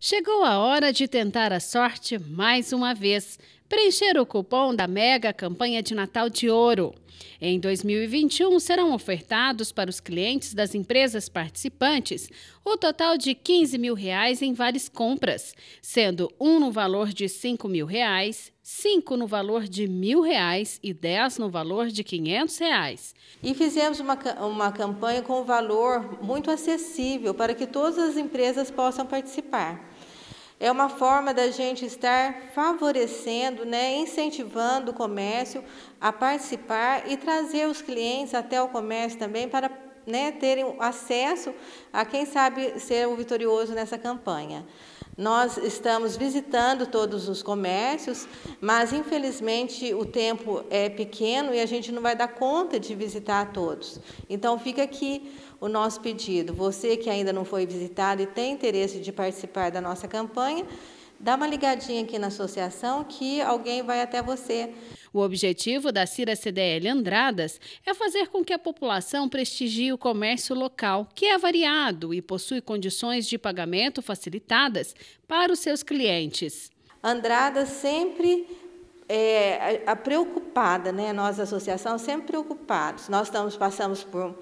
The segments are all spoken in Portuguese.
Chegou a hora de tentar a sorte mais uma vez preencher o cupom da mega campanha de Natal de Ouro. Em 2021, serão ofertados para os clientes das empresas participantes o total de 15 mil reais em várias compras, sendo um no valor de 5 mil reais, 5 no valor de mil reais e 10 no valor de 500 reais. E fizemos uma, uma campanha com um valor muito acessível para que todas as empresas possam participar. É uma forma da gente estar favorecendo, né, incentivando o comércio a participar e trazer os clientes até o comércio também para né, terem acesso a quem sabe ser o vitorioso nessa campanha. Nós estamos visitando todos os comércios, mas infelizmente o tempo é pequeno e a gente não vai dar conta de visitar todos. Então fica aqui o nosso pedido. Você que ainda não foi visitado e tem interesse de participar da nossa campanha, dá uma ligadinha aqui na associação que alguém vai até você. O objetivo da Cira CDL Andradas é fazer com que a população prestigie o comércio local, que é variado e possui condições de pagamento facilitadas para os seus clientes. Andradas sempre é, a, a preocupada, né? Nós, a associação, sempre preocupados. Nós estamos, passamos por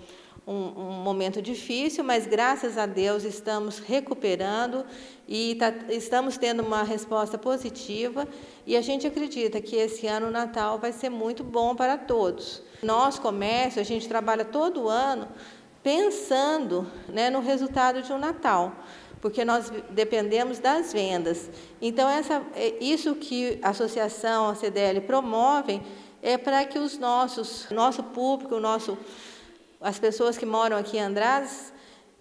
um, um momento difícil, mas graças a Deus estamos recuperando e tá, estamos tendo uma resposta positiva. E a gente acredita que esse ano o Natal vai ser muito bom para todos. Nós, comércio, a gente trabalha todo ano pensando né, no resultado de um Natal porque nós dependemos das vendas. Então, essa, é, isso que a associação, a CDL, promovem é para que os nossos, nosso público, o nosso as pessoas que moram aqui em Andradas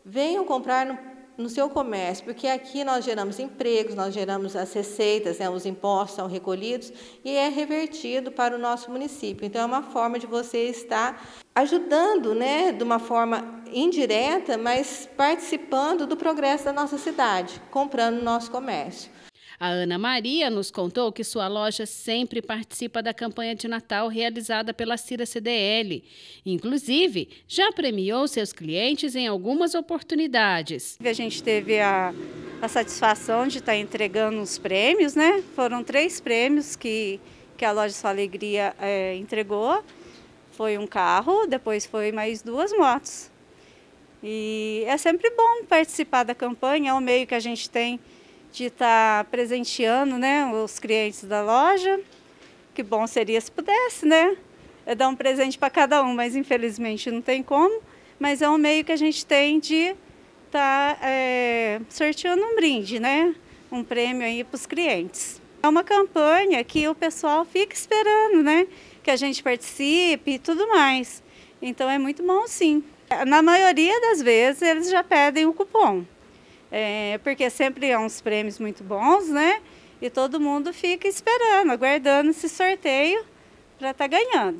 venham comprar no, no, seu comércio, porque aqui nós geramos empregos, nós geramos as receitas, né, os impostos são recolhidos e é revertido para o nosso município. Então é uma forma de você estar ajudando, né, de uma forma indireta, mas participando do progresso da nossa cidade, comprando no nosso comércio. A Ana Maria nos contou que sua loja sempre participa da campanha de Natal realizada pela Cira CDL. Inclusive, já premiou seus clientes em algumas oportunidades. A gente teve a, a satisfação de estar entregando os prêmios, né? Foram três prêmios que, que a loja Sua Alegria é, entregou. Foi um carro, depois foi mais duas motos. E é sempre bom participar da campanha, é o meio que a gente tem de estar presenteando né, os clientes da loja. Que bom seria se pudesse, né? É dar um presente para cada um, mas infelizmente não tem como. Mas é um meio que a gente tem de estar tá, é, sorteando um brinde, né? Um prêmio aí para os clientes. É uma campanha que o pessoal fica esperando, né? Que a gente participe e tudo mais. Então é muito bom sim. Na maioria das vezes eles já pedem o cupom é, porque sempre há uns prêmios muito bons, né? E todo mundo fica esperando, aguardando esse sorteio para estar tá ganhando.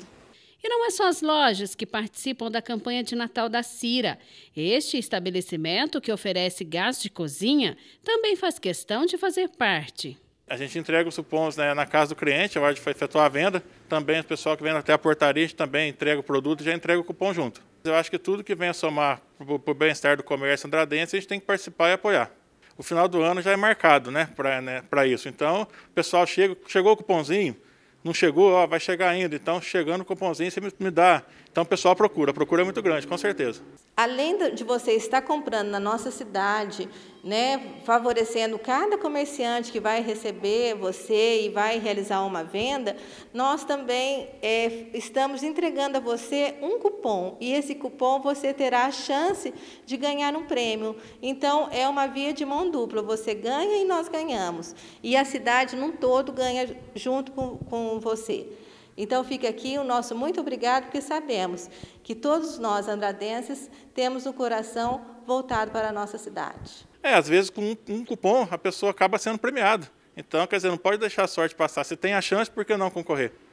E não é só as lojas que participam da campanha de Natal da Cira. Este estabelecimento, que oferece gás de cozinha, também faz questão de fazer parte. A gente entrega os cupons né, na casa do cliente, a hora de efetuar a venda. Também o pessoal que vem até a portaria também entrega o produto e já entrega o cupom junto. Eu acho que tudo que venha somar para o bem-estar do comércio andradense, a gente tem que participar e apoiar. O final do ano já é marcado né, para né, isso. Então, o pessoal chega, chegou o cupomzinho, não chegou, ó, vai chegar ainda. Então, chegando o cupomzinho, você me, me dá. Então, o pessoal procura. A procura é muito grande, com certeza. Além de você estar comprando na nossa cidade, né, favorecendo cada comerciante que vai receber você e vai realizar uma venda, nós também é, estamos entregando a você um cupom e esse cupom você terá a chance de ganhar um prêmio. Então é uma via de mão dupla, você ganha e nós ganhamos e a cidade num todo ganha junto com, com você. Então fica aqui o nosso muito obrigado, porque sabemos que todos nós andradenses temos o coração voltado para a nossa cidade. É, às vezes com um, um cupom a pessoa acaba sendo premiada. Então, quer dizer, não pode deixar a sorte passar. Se tem a chance, por que não concorrer?